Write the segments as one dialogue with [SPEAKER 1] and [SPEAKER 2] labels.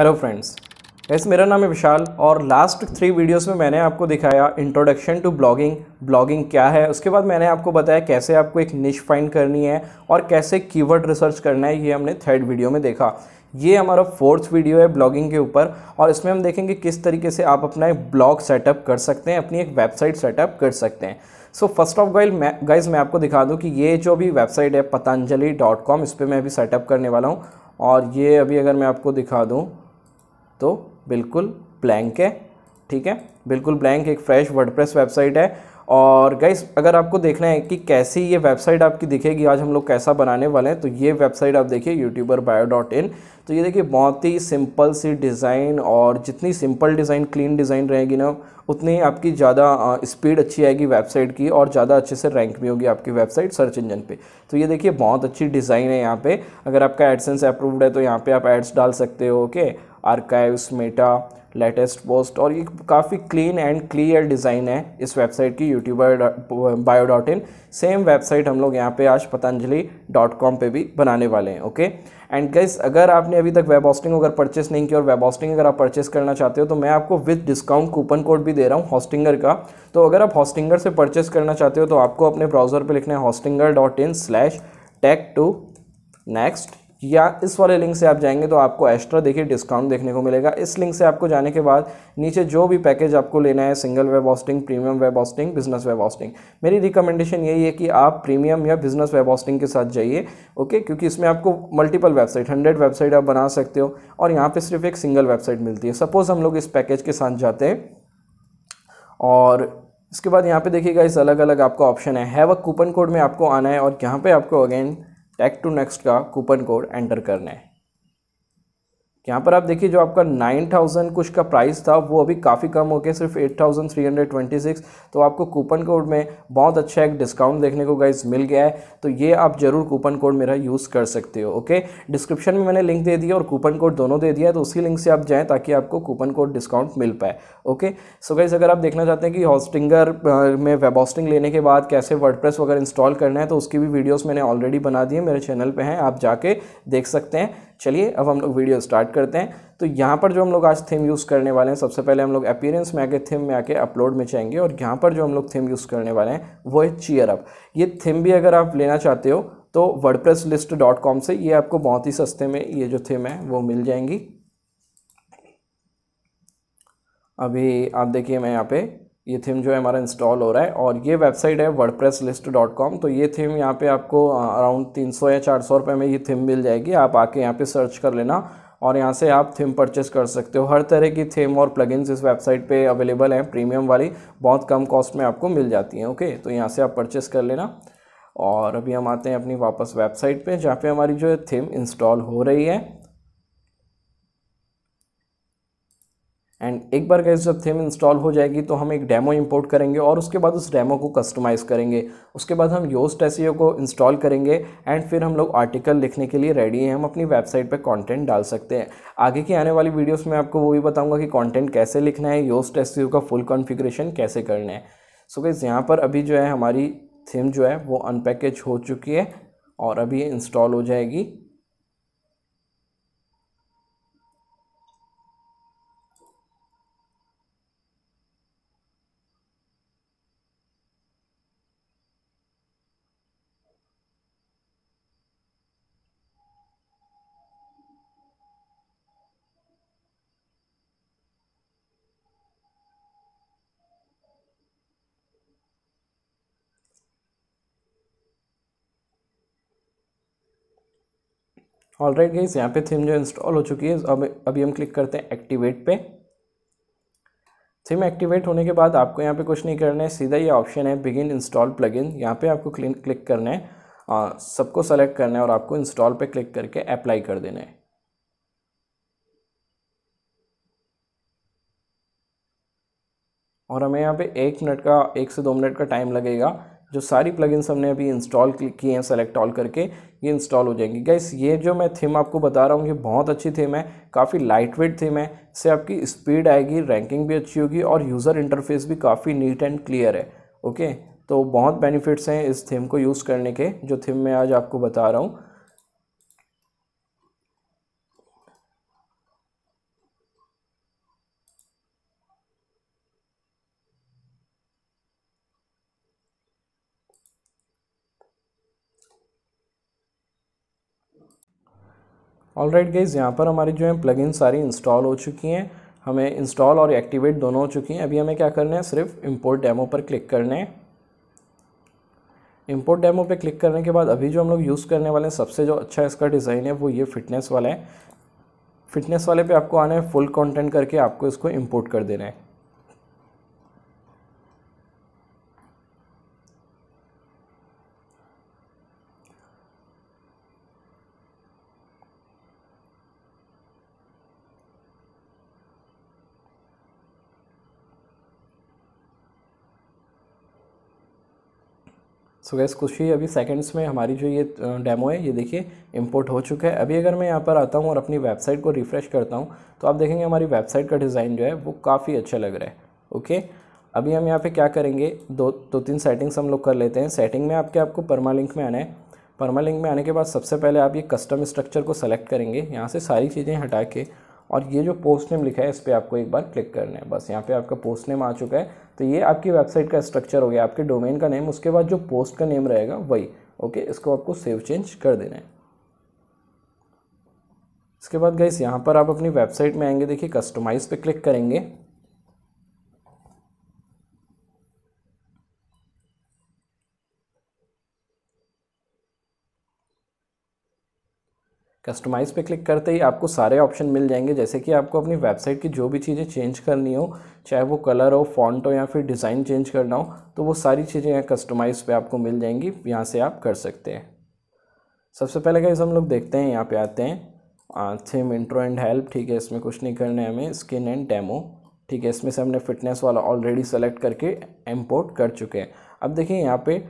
[SPEAKER 1] Hello friends yes मेरा नाम है विशाल और लास्ट थ्री वीडियोस में मैंने आपको दिखाया इंट्रोडक्शन टू ब्लॉगिंग ब्लॉगिंग क्या है उसके बाद मैंने आपको बताया कैसे आपको एक निश फाइंड करनी है और कैसे कीवर्ड रिसर्च करना है ये हमने थर्ड वीडियो में देखा ये हमारा फोर्थ वीडियो है ब्लॉगिंग के ऊपर और इसमें हम देखेंगे किस तरीके से आप अपना एक ब्लॉग सेटअप कर सकते हैं अपनी एक वेबसाइट सेटअप कर सकते हैं सो फर्स्ट ऑफ गाइल मैं गाइज मैं आपको दिखा दूँ कि ये जो भी वेबसाइट है पतंजलि डॉट कॉम इस पर मैं अभी सेटअप करने वाला हूँ और ये अभी अगर मैं आपको दिखा दूँ तो बिल्कुल ब्लैंक है ठीक है बिल्कुल ब्लैंक एक फ्रेश वर्डप्रेस वेबसाइट है और गाइस अगर आपको देखना है कि कैसी ये वेबसाइट आपकी दिखेगी आज हम लोग कैसा बनाने वाले हैं तो ये वेबसाइट आप देखिए यूट्यूबर बायो डॉट इन तो ये देखिए बहुत ही सिंपल सी डिज़ाइन और जितनी सिंपल डिज़ाइन क्लीन डिज़ाइन रहेगी ना उतनी आपकी ज़्यादा स्पीड अच्छी आएगी वेबसाइट की और ज़्यादा अच्छे से रैंक भी होगी आपकी वेबसाइट सर्च इंजन पे तो ये देखिए बहुत अच्छी डिज़ाइन है यहाँ पे अगर आपका एडसेंस अप्रूव्ड है तो यहाँ पे आप एड्स डाल सकते हो okay okay? Archives meta latest post और ये काफ़ी क्लीन एंड क्लियर डिज़ाइन है इस वेबसाइट की youtuber bio dot in same website हम लोग यहाँ पे आज पतंजलि डॉट कॉम पर भी बनाने वाले हैं ओके एंड गैस अगर आपने अभी तक वेब हॉस्टिंग अगर परचेस नहीं की और वेब हॉस्टिंग अगर आप परचेस करना चाहते हो तो मैं आपको विद डिस्काउंट कूपन कोड भी दे रहा हूँ हॉस्टिंगर का तो अगर आप हॉस्टिंगर से परचेस करना चाहते हो तो आपको अपने ब्राउज़र पर लिखना है Hostinger dot in slash tech to next या इस वाले लिंक से आप जाएंगे तो आपको एक्स्ट्रा देखिए डिस्काउंट देखने को मिलेगा इस लिंक से आपको जाने के बाद नीचे जो भी पैकेज आपको लेना है single web hosting premium web hosting business web hosting मेरी रिकमेंडेशन यही है कि आप प्रीमियम या बिजनेस वेब हॉस्टिंग के साथ जाइए ओके क्योंकि इसमें आपको मल्टीपल वेबसाइट हंड्रेड वेबसाइट आप बना सकते हो और यहाँ पर सिर्फ एक सिंगल वेबसाइट मिलती है सपोज़ हम लोग इस पैकेज के साथ जाते हैं और इसके बाद यहाँ पे देखिएगा इस अलग अलग आपका ऑप्शन है हैव अ कूपन कोड में आपको आना है और यहाँ पे आपको अगेन टेक टू नेक्स्ट का कूपन कोड एंटर करना है यहाँ पर आप देखिए जो आपका 9000 कुछ का प्राइस था वो अभी काफ़ी कम हो गया सिर्फ 8326 तो आपको कूपन कोड में बहुत अच्छा एक डिस्काउंट देखने को गाइज मिल गया है तो ये आप ज़रूर कूपन कोड मेरा यूज़ कर सकते हो ओके डिस्क्रिप्शन में मैंने लिंक दे दिया और कूपन कोड दोनों दे दिया है तो उसी लिंक से आप जाएँ ताकि आपको कूपन कोड डिस्काउंट मिल पाए ओके सो गाइज़ अगर आप देखना चाहते हैं कि हॉस्टिंगर में वेब हॉस्टिंग लेने के बाद कैसे वर्ड वगैरह इंस्टॉल करना है तो उसकी भी वीडियोज़ मैंने ऑलरेडी बना दी है मेरे चैनल पर हैं आप जाके देख सकते हैं चलिए अब हम लोग वीडियो स्टार्ट करते हैं तो यहाँ पर जो हम लोग आज थीम यूज़ करने वाले हैं सबसे पहले हम लोग अपीयरेंस में आके थीम में आके अपलोड में जाएंगे और यहाँ पर जो हम लोग थीम यूज़ करने वाले हैं वो है चीयर अप ये थीम भी अगर आप लेना चाहते हो तो वर्डप्रेस लिस्ट डॉट कॉम से ये आपको बहुत ही सस्ते में ये जो थीम है वो मिल जाएंगी अभी आप देखिए मैं यहाँ पे ये थीम जो है हमारा इंस्टॉल हो रहा है और ये वेबसाइट है वर्ड तो ये थीम यहाँ पे आपको अराउंड 300 या 400 रुपए में ये थीम मिल जाएगी आप आके यहाँ पे सर्च कर लेना और यहाँ से आप थीम परचेस कर सकते हो हर तरह की थीम और प्लगइन्स इस वेबसाइट पे अवेलेबल हैं प्रीमियम वाली बहुत कम कॉस्ट में आपको मिल जाती हैं ओके तो यहाँ से आप परचेस कर लेना और अभी हम आते हैं अपनी वापस वेबसाइट पर जहाँ पर हमारी जो है थीम इंस्टॉल हो रही है एंड एक बार गैस जब थीम इंस्टॉल हो जाएगी तो हम एक डेमो इंपोर्ट करेंगे और उसके बाद उस डेमो को कस्टमाइज़ करेंगे उसके बाद हम योस्ट एस e को इंस्टॉल करेंगे एंड फिर हम लोग आर्टिकल लिखने के लिए रेडी हैं हम अपनी वेबसाइट पे कंटेंट डाल सकते हैं आगे की आने वाली वीडियोस में आपको वो भी बताऊँगा कि कॉन्टेंट कैसे लिखना है योस्ट एस e का फुल कॉन्फिग्रेशन कैसे करना है सो so गैस यहाँ पर अभी जो है हमारी थीम जो है वो अनपैकेज हो चुकी है और अभी इंस्टॉल हो जाएगी ऑल राइट गाइज यहाँ पे थीम जो इंस्टॉल हो चुकी है अब अभी हम क्लिक करते हैं एक्टिवेट पे थीम एक्टिवेट होने के बाद आपको यहाँ पे कुछ नहीं करना है सीधा ये ऑप्शन है बिगिन इंस्टॉल प्लगइन यहाँ पे आपको क्लिक करना है आ, सबको सेलेक्ट करना है और आपको इंस्टॉल पे क्लिक करके अप्लाई कर देना है और हमें यहाँ पे एक मिनट का एक से दो मिनट का टाइम लगेगा जो सारी प्लगइन्स हमने अभी इंस्टॉल किए हैं सेलेक्ट ऑल करके ये इंस्टॉल हो जाएंगी गैस ये जो मैं थीम आपको बता रहा हूँ ये बहुत अच्छी थीम है काफ़ी लाइट वेट थीम है इससे आपकी स्पीड आएगी रैंकिंग भी अच्छी होगी और यूज़र इंटरफेस भी काफ़ी नीट एंड क्लियर है ओके तो बहुत बेनिफिट्स हैं इस थीम को यूज़ करने के जो थीम मैं आज आपको बता रहा हूँ ऑल राइट गाइज़ यहाँ पर हमारी जो है इन सारी इंस्टॉल हो चुकी हैं हमें इंस्टॉल और एक्टिवेट दोनों हो चुकी हैं अभी हमें क्या करना है सिर्फ इम्पोर्ट डेमो पर क्लिक करना है इम्पोर्ट डेमो पर क्लिक करने के बाद अभी जो हम लोग यूज़ करने वाले हैं सबसे जो अच्छा इसका डिज़ाइन है वो ये फिटनेस वाला है फिटनेस वाले पे आपको आना है फुल कंटेंट करके आपको इसको इंपोर्ट कर देना है सो गैस कुछ ही अभी सेकंड्स में हमारी जो ये डेमो है ये देखिए इंपोर्ट हो चुका है अभी अगर मैं यहाँ पर आता हूँ और अपनी वेबसाइट को रिफ़्रेश करता हूँ तो आप देखेंगे हमारी वेबसाइट का डिज़ाइन जो है वो काफ़ी अच्छा लग रहा है ओके अभी हम यहाँ पे क्या करेंगे दो दो तीन सेटिंग्स हम लोग कर लेते हैं सेटिंग में आपके आपको परमा लिंक में आना है परमा लिंक में आने के बाद सबसे पहले आप ये कस्टम स्ट्रक्चर को सेलेक्ट करेंगे यहाँ से सारी चीज़ें हटा के और ये जो पोस्ट नेम लिखा है इस पर आपको एक बार क्लिक करना है बस यहाँ पे आपका पोस्ट नेम आ चुका है तो ये आपकी वेबसाइट का स्ट्रक्चर हो गया आपके डोमेन का नेम उसके बाद जो पोस्ट का नेम रहेगा वही ओके इसको आपको सेव चेंज कर देना है इसके बाद गैस यहाँ पर आप अपनी वेबसाइट में आएंगे देखिए कस्टमाइज़ पे क्लिक करेंगे कस्टमाइज़ पे क्लिक करते ही आपको सारे ऑप्शन मिल जाएंगे जैसे कि आपको अपनी वेबसाइट की जो भी चीज़ें चेंज करनी हो चाहे वो कलर हो फॉन्ट हो या फिर डिज़ाइन चेंज करना हो तो वो सारी चीज़ें यहाँ कस्टमाइज़ पे आपको मिल जाएंगी यहाँ से आप कर सकते हैं सबसे पहले कैसे हम लोग देखते हैं यहाँ पे आते हैं थीम इंट्रो एंड हेल्प ठीक है इसमें कुछ नहीं करना है हमें स्किन एंड डेमो ठीक है इसमें से हमने फिटनेस वाला ऑलरेडी सेलेक्ट करके इम्पोर्ट कर चुके हैं अब देखिए यहाँ पर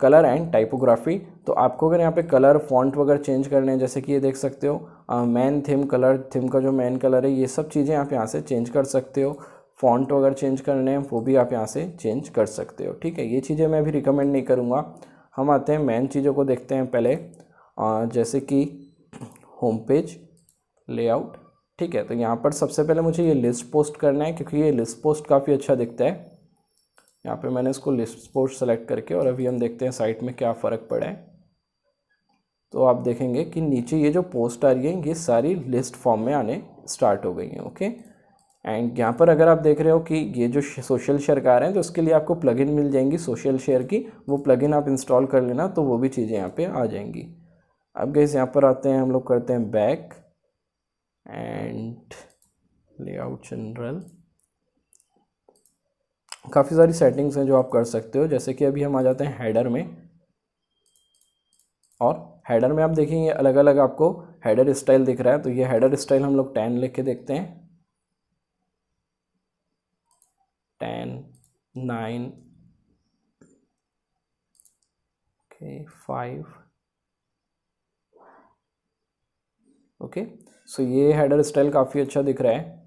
[SPEAKER 1] कलर एंड टाइपोग्राफी तो आपको अगर यहाँ पे कलर फॉन्ट वगैरह चेंज करने हैं जैसे कि ये देख सकते हो मैन थीम कलर थीम का जो मैन कलर है ये सब चीज़ें आप यहाँ से चेंज कर सकते हो फॉन्ट वगैरह चेंज करने हैं वो भी आप यहाँ से चेंज कर सकते हो ठीक है ये चीज़ें मैं भी रिकमेंड नहीं करूँगा हम आते हैं मेन चीज़ों को देखते हैं पहले जैसे कि होम पेज लेआउट ठीक है तो यहाँ पर सबसे पहले मुझे ये लिस्ट पोस्ट करना है क्योंकि ये लिस्ट पोस्ट काफ़ी अच्छा दिखता है यहाँ पे मैंने इसको लिस्ट स्पोर्ट सेलेक्ट करके और अभी हम देखते हैं साइट में क्या फ़र्क पड़ा है तो आप देखेंगे कि नीचे ये जो पोस्ट आ रही है ये सारी लिस्ट फॉर्म में आने स्टार्ट हो गई हैं ओके एंड यहाँ पर अगर आप देख रहे हो कि ये जो सोशल शेयर का आ रहे हैं तो उसके लिए आपको प्लगइन मिल जाएंगी सोशल शेयर की वो प्लगइन आप इंस्टॉल कर लेना तो वो भी चीज़ें यहाँ पे आ जाएंगी अब गैस यहाँ पर आते हैं हम लोग करते हैं बैक एंड लेआउट जनरल काफ़ी सारी सेटिंग्स हैं जो आप कर सकते हो जैसे कि अभी हम आ जाते हैं हेडर में और हेडर में आप देखेंगे अलग अलग आपको हेडर स्टाइल दिख रहा है तो ये हेडर स्टाइल हम लोग टेन लिख के देखते हैं ten nine okay five okay so ये हेडर स्टाइल काफ़ी अच्छा दिख रहा है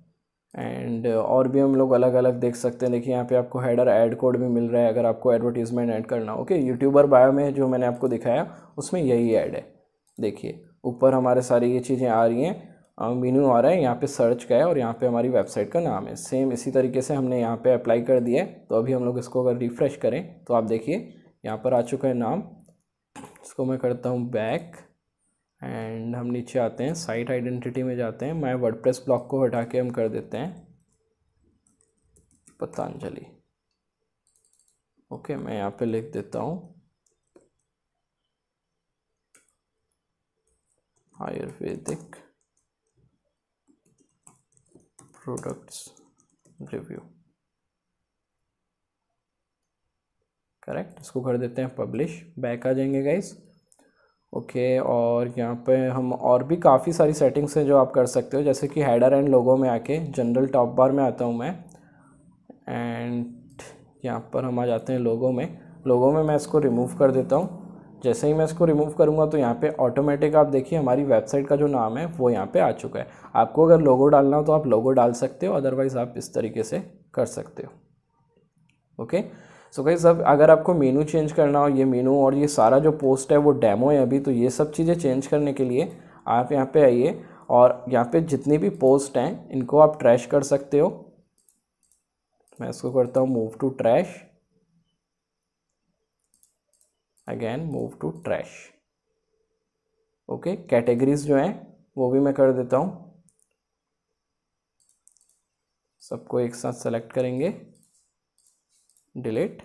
[SPEAKER 1] एंड uh, और भी हम लोग अलग अलग देख सकते हैं देखिए यहाँ पे आपको हेडर ऐड कोड भी मिल रहा है अगर आपको एडवर्टीज़मेंट ऐड करना ओके यूट्यूबर बायो में जो मैंने आपको दिखाया उसमें यही ऐड है देखिए ऊपर हमारे सारी ये चीज़ें आ रही हैं मीनू आ रहा है यहाँ पे सर्च का है और यहाँ पे हमारी वेबसाइट का नाम है सेम इसी तरीके से हमने यहाँ पे अप्लाई कर दिया है तो अभी हम लोग इसको अगर रिफ़्रेश करें तो आप देखिए यहाँ पर आ चुका है नाम इसको मैं करता हूँ बैक एंड हम नीचे आते हैं साइट आइडेंटिटी में जाते हैं मैं वर्डप्रेस ब्लॉक को हटा के हम कर देते हैं पतंजलि ओके मैं यहाँ पे लिख देता हूँ आयुर्वेदिक प्रोडक्ट्स रिव्यू करेक्ट इसको कर देते हैं पब्लिश बैक आ जाएंगे गाइस ओके और यहाँ पे हम और भी काफ़ी सारी सेटिंग्स हैं जो आप कर सकते हो जैसे कि हेडर एंड लोगों में आके जनरल टॉप बार में आता हूँ मैं एंड यहाँ पर हम आ जाते हैं लोगों में लोगों में मैं इसको रिमूव कर देता हूँ जैसे ही मैं इसको रिमूव करूँगा तो यहाँ पे ऑटोमेटिक आप देखिए हमारी वेबसाइट का जो नाम है वो यहाँ पर आ चुका है आपको अगर लोगो डालना हो तो आप लोगो डाल सकते हो अदरवाइज़ आप इस तरीके से कर सकते हो ओके okay? सो कहीं सब अगर आपको मेनू चेंज करना हो ये मेनू और ये सारा जो पोस्ट है वो डेमो है अभी तो ये सब चीज़ें चेंज करने के लिए आप यहाँ पे आइए और यहाँ पे जितनी भी पोस्ट हैं इनको आप ट्रैश कर सकते हो मैं इसको करता हूँ move to trash again move to trash okay categories जो हैं वो भी मैं कर देता हूँ सबको एक साथ सेलेक्ट करेंगे डिलीट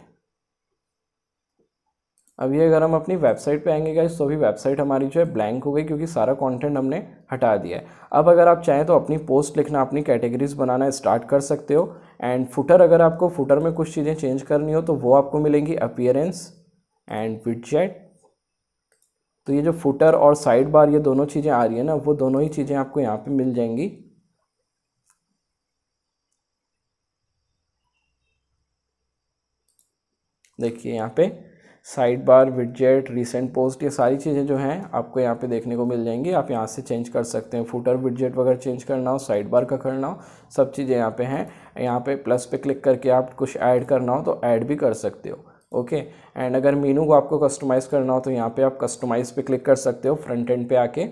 [SPEAKER 1] अभी अगर हम अपनी वेबसाइट पे आएंगे गाइस तो अभी वेबसाइट हमारी जो है ब्लैंक हो गई क्योंकि सारा कंटेंट हमने हटा दिया है अब अगर आप चाहें तो अपनी पोस्ट लिखना अपनी कैटेगरीज बनाना स्टार्ट कर सकते हो एंड फुटर अगर आपको फुटर में कुछ चीज़ें चेंज करनी हो तो वो आपको मिलेंगी अपियरेंस एंड विडजेट तो ये जो फुटर और साइड बार ये दोनों चीज़ें आ रही है ना वो दोनों ही चीज़ें आपको यहाँ पर मिल जाएंगी देखिए यहाँ पे sidebar widget recent post ये सारी चीज़ें जो हैं आपको यहाँ पे देखने को मिल जाएंगी आप यहाँ से चेंज कर सकते हैं फुटर विडजेट वगैरह चेंज करना हो साइड बार का करना हो सब चीज़ें यहाँ पे हैं यहाँ पे प्लस पे क्लिक करके आप कुछ ऐड करना हो तो ऐड भी कर सकते हो ओके एंड अगर मीनू को आपको कस्टमाइज़ करना हो तो यहाँ पर आप कस्टमाइज़ पर क्लिक कर सकते हो फ्रंट एंड पे आके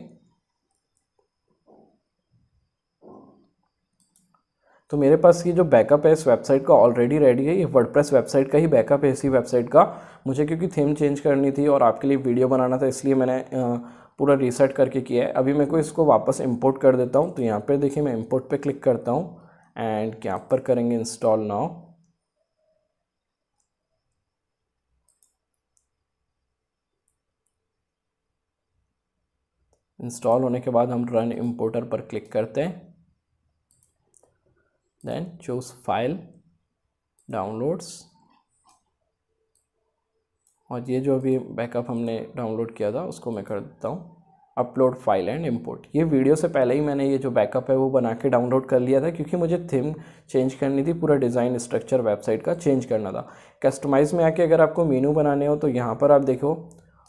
[SPEAKER 1] तो मेरे पास ये जो बैकअप है इस वेबसाइट का ऑलरेडी रेडी है ये वर्डप्रेस वेबसाइट का ही बैकअप है इसी वेबसाइट का मुझे क्योंकि थीम चेंज करनी थी और आपके लिए वीडियो बनाना था इसलिए मैंने पूरा रीसेट करके किया है अभी मेरे को इसको वापस इम्पोर्ट कर देता हूँ तो यहाँ पर देखिए मैं इम्पोर्ट पर क्लिक करता हूँ एंड यहाँ पर करेंगे इंस्टॉल नाउ इंस्टॉल होने के बाद हम रन इम्पोर्टर पर क्लिक करते हैं then choose file downloads और ये जो अभी बैकअप हमने डाउनलोड किया था उसको मैं कर देता हूँ अपलोड फाइल एंड इंपोर्ट ये वीडियो से पहले ही मैंने ये जो बैकअप है वो बना के डाउनलोड कर लिया था क्योंकि मुझे थीम चेंज करनी थी पूरा डिज़ाइन स्ट्रक्चर वेबसाइट का चेंज करना था कस्टमाइज़ में आके अगर आपको मीनू बनाने हो तो यहाँ पर आप देखो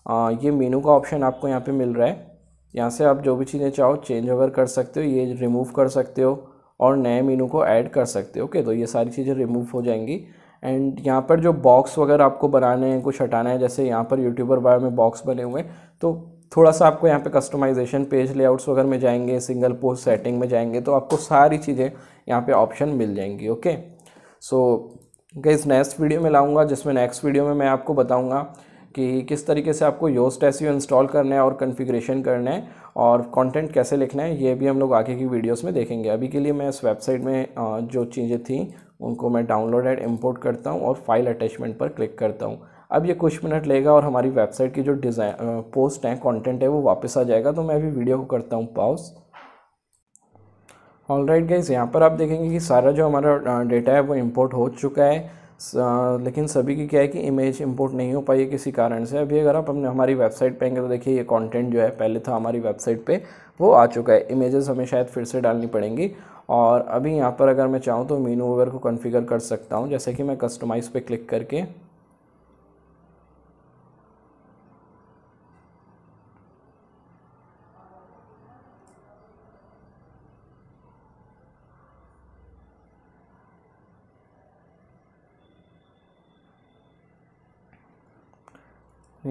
[SPEAKER 1] आ, ये मीनू का ऑप्शन आपको यहाँ पर मिल रहा है यहाँ से आप जो भी चीज़ें चाहो चेंज ओवर कर सकते हो ये रिमूव कर सकते हो और नए मीनू को ऐड कर सकते हो ओके तो ये सारी चीज़ें रिमूव हो जाएंगी एंड यहाँ पर जो बॉक्स वगैरह आपको बनाने हैं कुछ हटाना है जैसे यहाँ पर यूट्यूबर बायो में बॉक्स बने हुए हैं तो थोड़ा सा आपको यहाँ पे कस्टमाइजेशन पेज लेआउट्स वगैरह में जाएंगे सिंगल पोस्ट सेटिंग में जाएंगे तो आपको सारी चीज़ें यहाँ पे ऑप्शन मिल जाएंगी ओके सो इस नेक्स्ट वीडियो में लाऊंगा जिसमें नेक्स्ट वीडियो में मैं आपको बताऊँगा कि किस तरीके से आपको योस्ट एस इंस्टॉल करना है और कन्फिग्रेशन करना है और कंटेंट कैसे लिखना है ये भी हम लोग आगे की वीडियोस में देखेंगे अभी के लिए मैं इस वेबसाइट में जो चीज़ें थी उनको मैं डाउनलोड एंड इम्पोर्ट करता हूँ और फाइल अटैचमेंट पर क्लिक करता हूँ अब ये कुछ मिनट लेगा और हमारी वेबसाइट की जो डिज़ाइन पोस्ट हैं कॉन्टेंट है वो वापस आ जाएगा तो मैं अभी वीडियो को करता हूँ पॉज ऑल राइट गाइज यहाँ पर आप देखेंगे कि सारा जो हमारा डेटा है वो इम्पोर्ट हो चुका है Uh, लेकिन सभी की क्या है कि इमेज इंपोर्ट नहीं हो पाई है किसी कारण से अभी अगर आप अपने हमारी वेबसाइट पे आएंगे तो देखिए ये कंटेंट जो है पहले था हमारी वेबसाइट पे वो आ चुका है इमेजेस हमें शायद फिर से डालनी पड़ेंगी और अभी यहाँ पर अगर मैं चाहूँ तो मीनू वगैरह को कॉन्फ़िगर कर सकता हूँ जैसे कि मैं कस्टमाइज़ पर क्लिक करके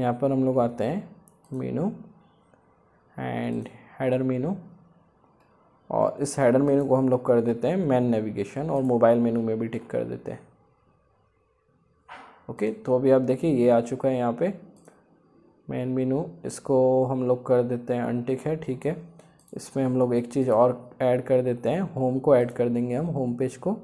[SPEAKER 1] यहाँ पर हम लोग आते हैं मीनू एंड हेडर मीनू और इस हेडर मेनू को हम लोग कर देते हैं मैन नेविगेशन और मोबाइल मेनू में भी टिक कर देते हैं ओके तो अभी आप देखिए ये आ चुका है यहाँ पे मैन मेनू इसको हम लोग कर देते हैं अनटिक है ठीक है इसमें हम लोग एक चीज़ और ऐड कर देते हैं होम को ऐड कर देंगे हम होम पेज को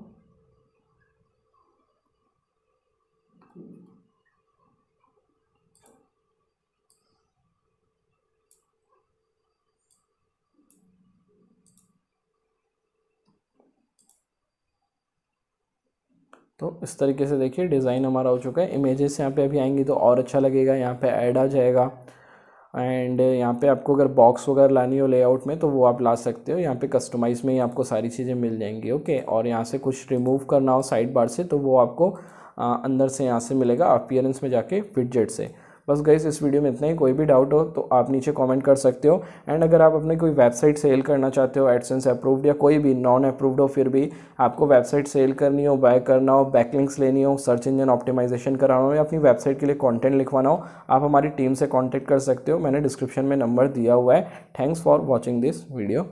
[SPEAKER 1] तो इस तरीके से देखिए डिज़ाइन हमारा हो चुका है इमेजेस यहाँ पे अभी आएंगी तो और अच्छा लगेगा यहाँ पे ऐड आ जाएगा एंड यहाँ पे आपको अगर बॉक्स वगैरह लानी हो लेआउट में तो वो आप ला सकते हो यहाँ पे कस्टमाइज़ में ही आपको सारी चीज़ें मिल जाएंगी ओके और यहाँ से कुछ रिमूव करना हो साइड बार से तो वो आपको आ, अंदर से यहाँ से मिलेगा अपियरेंस में जाके फिटजेट से बस गई इस वीडियो में इतना ही कोई भी डाउट हो तो आप नीचे कॉमेंट कर सकते हो एंड अगर आप अपने कोई वेबसाइट सेल करना चाहते हो एडसेंस अप्रूव्ड या कोई भी नॉन अप्रूव्ड हो फिर भी आपको वेबसाइट सेल करनी हो बाय करना हो बैकलिंक्स लेनी हो सर्च इंजन ऑप्टिमाइजेशन कराना हो या अपनी वेबसाइट के लिए कॉन्टेंट लिखवाना हो आप हमारी टीम से कॉन्टैक्ट कर सकते हो मैंने डिस्क्रिप्शन में नंबर दिया हुआ है thanks for watching this video